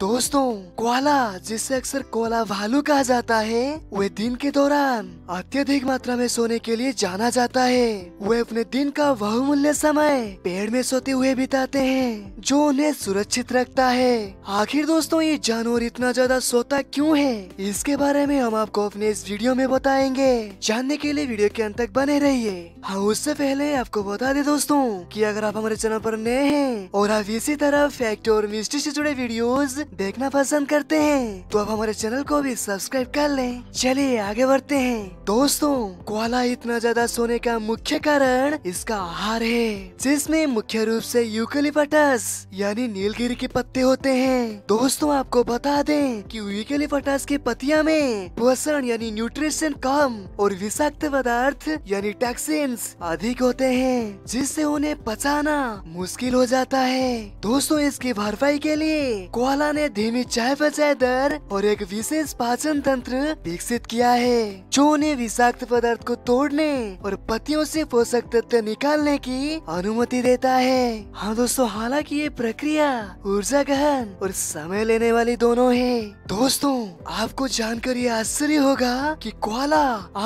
दोस्तों कोला जिसे अक्सर कोला भालू कहा जाता है वह दिन के दौरान अत्यधिक मात्रा में सोने के लिए जाना जाता है वह अपने दिन का बहुमूल्य समय पेड़ में सोते हुए बिताते हैं जो उन्हें सुरक्षित रखता है आखिर दोस्तों ये जानवर इतना ज्यादा सोता क्यों है इसके बारे में हम आपको अपने इस वीडियो में बताएंगे जानने के लिए वीडियो के अंत तक बने रहिए हाँ उससे पहले आपको बता दे दोस्तों की अगर आप हमारे चैनल पर नए हैं और आप इसी तरह फैक्ट और मिस्ट्री से जुड़े वीडियोज देखना पसंद करते हैं तो अब हमारे चैनल को भी सब्सक्राइब कर लें चलिए आगे बढ़ते हैं दोस्तों कोला इतना ज्यादा सोने का मुख्य कारण इसका आहार है जिसमें मुख्य रूप से यूकेलिपटस यानी नीलगिरी के पत्ते होते हैं दोस्तों आपको बता दें कि यूकेलिपटस की पत्तिया में पोषण यानी न्यूट्रिशन कम और विषाक्त पदार्थ यानी टैक्सिन अधिक होते हैं जिससे उन्हें पचाना मुश्किल हो जाता है दोस्तों इसकी भरपाई के लिए कोला ने धीमी चाय बजाय दर और एक विशेष पाचन तंत्र विकसित किया है जो उन्हें विषाक्त पदार्थ को तोड़ने और पत्तियों से पोषक तत्व निकालने की अनुमति देता है हाँ दोस्तों हालांकि ये प्रक्रिया ऊर्जा गहन और समय लेने वाली दोनों है दोस्तों आपको जानकर ये आश्चर्य होगा कि कोला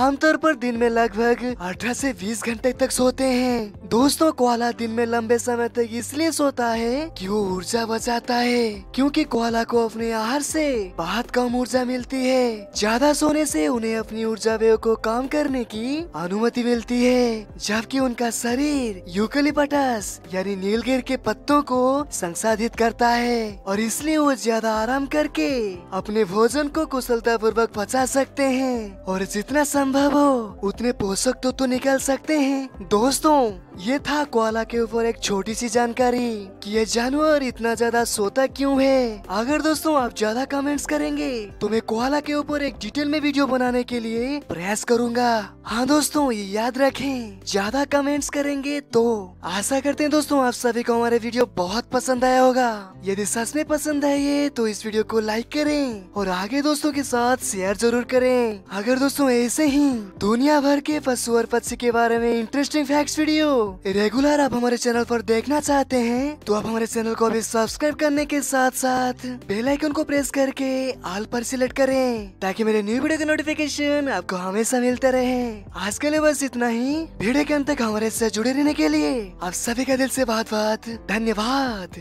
आमतौर पर दिन में लगभग अठारह से बीस घंटे तक सोते हैं दोस्तों कोला दिन में लंबे समय तक इसलिए सोता है कि वो ऊर्जा बचाता है क्योंकि वाला को अपने आहार से बहुत कम ऊर्जा मिलती है ज्यादा सोने से उन्हें अपनी ऊर्जा व्यय को काम करने की अनुमति मिलती है जबकि उनका शरीर यूकलिपटस यानी नीलगिर के पत्तों को संसाधित करता है और इसलिए वो ज्यादा आराम करके अपने भोजन को कुशलता पूर्वक पचा सकते हैं और जितना संभव हो उतने पोषक तत्व तो, तो निकल सकते हैं दोस्तों ये था कोआला के ऊपर एक छोटी सी जानकारी कि ये जानवर इतना ज्यादा सोता क्यों है अगर दोस्तों आप ज्यादा कमेंट्स करेंगे तो मैं कोहला के ऊपर एक डिटेल में वीडियो बनाने के लिए प्रयास करूंगा हाँ दोस्तों ये याद रखें ज्यादा कमेंट्स करेंगे तो आशा करते हैं दोस्तों आप सभी को हमारे वीडियो बहुत पसंद आया होगा यदि सच में पसंद है ये तो इस वीडियो को लाइक करें और आगे दोस्तों के साथ शेयर जरूर करें अगर दोस्तों ऐसे ही दुनिया भर के पशु और पक्षी के बारे में इंटरेस्टिंग फैक्ट वीडियो रेगुलर आप हमारे चैनल आरोप देखना चाहते है तो आप हमारे चैनल को अभी सब्सक्राइब करने के साथ साथ बेलाइकन को प्रेस करके आल पर सिलेक्ट करें ताकि मेरे न्यू वीडियो का नोटिफिकेशन आपको हमेशा मिलते रहे आज के लिए बस इतना ही वीडियो के अंत तक हमारे से जुड़े रहने के लिए आप सभी का दिल से बहुत बहुत धन्यवाद